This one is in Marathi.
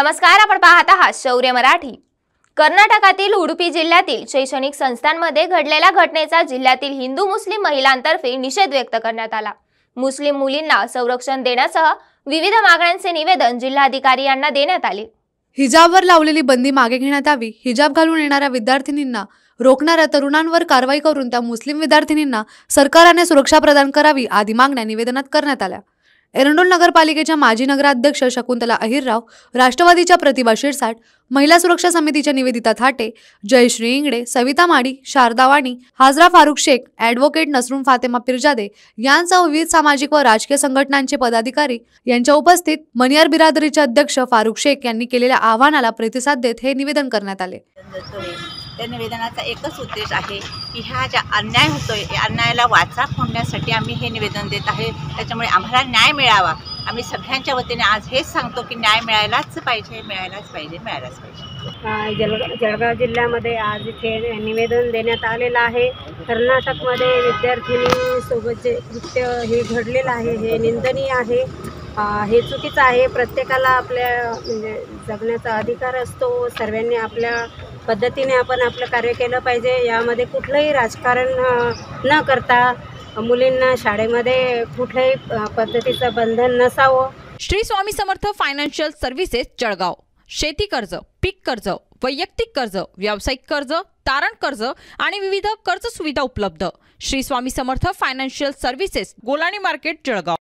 नमस्कार आपण पाहत आहात शौर्य मराठी कर्नाटकातील उडुपी जिल्ह्यातील शैक्षणिक संस्थांमध्ये घडलेल्या घटनेचा जिल्ह्यातील हिंदू मुस्लिम महिलांतर्फे निषेध व्यक्त करण्यात आला मुस्लिम मुलींना संरक्षण देण्यासह विविध मागण्यांचे निवेदन जिल्हाधिकारी यांना देण्यात आले हिजाबवर लावलेली बंदी मागे घेण्यात यावी हिजाब घालून येणाऱ्या विद्यार्थिनींना रोखणाऱ्या तरुणांवर कारवाई करून त्या मुस्लिम विद्यार्थिनींना सरकारने सुरक्षा प्रदान करावी आदी मागण्या निवेदनात करण्यात आल्या एरंडोल नगरपालिकेच्या माजी नगराध्यक्ष शकुंतला अहिरराव राष्ट्रवादीच्या प्रतिभा शिरसाट महिला सुरक्षा समितीच्या निवेदिता थाटे जयश्री इंगडे सविता माडी शारदा वाणी हाजरा फारुख शेख ॲडव्होकेट नसरूम फातेमा पिरजादे यांसह विविध सामाजिक व राजकीय संघटनांचे पदाधिकारी यांच्या उपस्थित मनियार बिरादरीचे अध्यक्ष फारुख शेख यांनी केलेल्या आव्हानाला प्रतिसाद देत हे निवेदन करण्यात आले त्या निवेदनाचा एकच उद्देश आहे की ह्या ज्या अन्याय होतो आहे या अन्यायाला वाचा फोडण्यासाठी आम्ही हे निवेदन देत आहे त्याच्यामुळे आम्हाला न्याय मिळावा आम्ही सगळ्यांच्या वतीने आज हेच सांगतो की न्याय मिळायलाच पाहिजे मिळायलाच पाहिजे मिळायलाच पाहिजे जळगाव जळगाव जिल्ह्यामध्ये आज इथे निवेदन देण्यात आलेलं आहे कर्नाटकमध्ये विद्यार्थिनीसोबत जे कृत्य हे घडलेलं आहे हे निंदनीय आहे हे चुकीचं आहे प्रत्येकाला आपल्या म्हणजे जगण्याचा अधिकार असतो सर्वांनी आपल्या पद्धतीने आपण आपलं कार्य केलं पाहिजे यामध्ये कुठलंही राजकारण न करता मुलींना शाळेमध्ये कुठल्याही पद्धतीचं बंधन नसावं श्री स्वामी समर्थ फायनान्शियल सर्व्हिसेस जळगाव शेती कर्ज पीक कर्ज वैयक्तिक कर्ज व्यावसायिक कर्ज तारण कर्ज आणि विविध कर्ज सुविधा उपलब्ध Shri Swami Samarth financial services Golani market Jalgaon